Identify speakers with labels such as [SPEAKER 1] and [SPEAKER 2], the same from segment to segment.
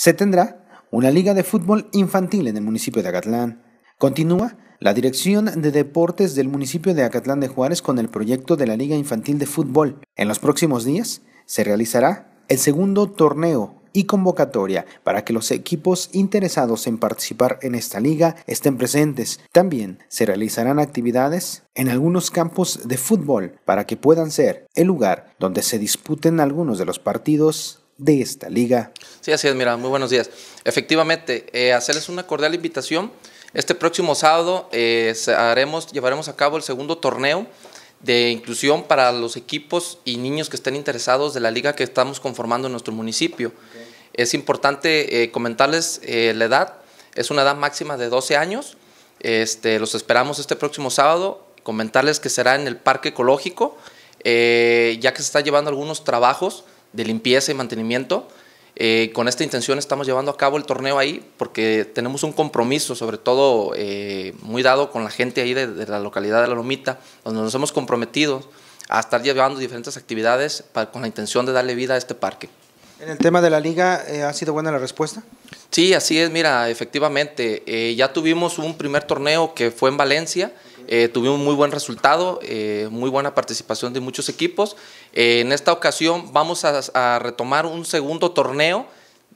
[SPEAKER 1] Se tendrá una liga de fútbol infantil en el municipio de Acatlán. Continúa la Dirección de Deportes del municipio de Acatlán de Juárez con el proyecto de la Liga Infantil de Fútbol. En los próximos días se realizará el segundo torneo y convocatoria para que los equipos interesados en participar en esta liga estén presentes. También se realizarán actividades en algunos campos de fútbol para que puedan ser el lugar donde se disputen algunos de los partidos de esta liga.
[SPEAKER 2] Sí, así es, mira, muy buenos días. Efectivamente, eh, hacerles una cordial invitación. Este próximo sábado eh, haremos, llevaremos a cabo el segundo torneo de inclusión para los equipos y niños que estén interesados de la liga que estamos conformando en nuestro municipio. Es importante eh, comentarles la edad, es una edad máxima de 12 años. Este, los esperamos este próximo sábado, comentarles que será en el Parque Ecológico, ya que se están llevando algunos trabajos de limpieza y mantenimiento. Eh, con esta intención estamos llevando a cabo el torneo ahí porque tenemos un compromiso, sobre todo eh, muy dado con la gente ahí de, la localidad de La Lomita, donde nos hemos comprometido a estar llevando diferentes actividades con la intención de darle vida a este parque.
[SPEAKER 3] ¿En el tema de la liga eh, ha sido buena la respuesta?
[SPEAKER 2] Sí, así es, mira, efectivamente, ya tuvimos un primer torneo que fue en Valencia, eh, tuvimos muy buen resultado, eh, muy buena participación de muchos equipos. Eh, en esta ocasión vamos a, a, retomar un segundo torneo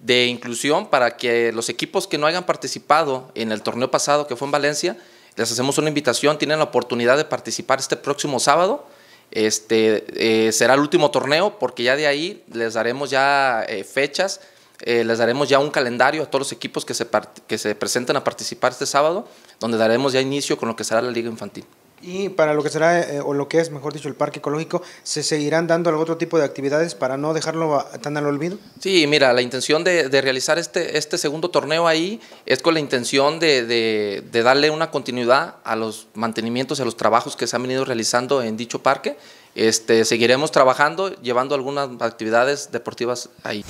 [SPEAKER 2] de inclusión para que los equipos que no hayan participado en el torneo pasado que fue en Valencia, les hacemos una invitación, tienen la oportunidad de participar este próximo sábado. Este será el último torneo porque ya de ahí les daremos ya fechas eh, les daremos ya un calendario a todos los equipos que se, que se presenten a participar este sábado, donde daremos ya inicio con lo que será la Liga Infantil.
[SPEAKER 3] Y para lo que será, eh, o lo que es, mejor dicho, el parque ecológico, ¿se seguirán dando algún otro tipo de actividades para no dejarlo tan al olvido? Sí, mira, la
[SPEAKER 2] intención de, de realizar este, este segundo torneo ahí es con la intención de, de, de, darle una continuidad a los mantenimientos, a los trabajos que se han venido realizando en dicho parque. Este, seguiremos trabajando, llevando algunas actividades deportivas ahí.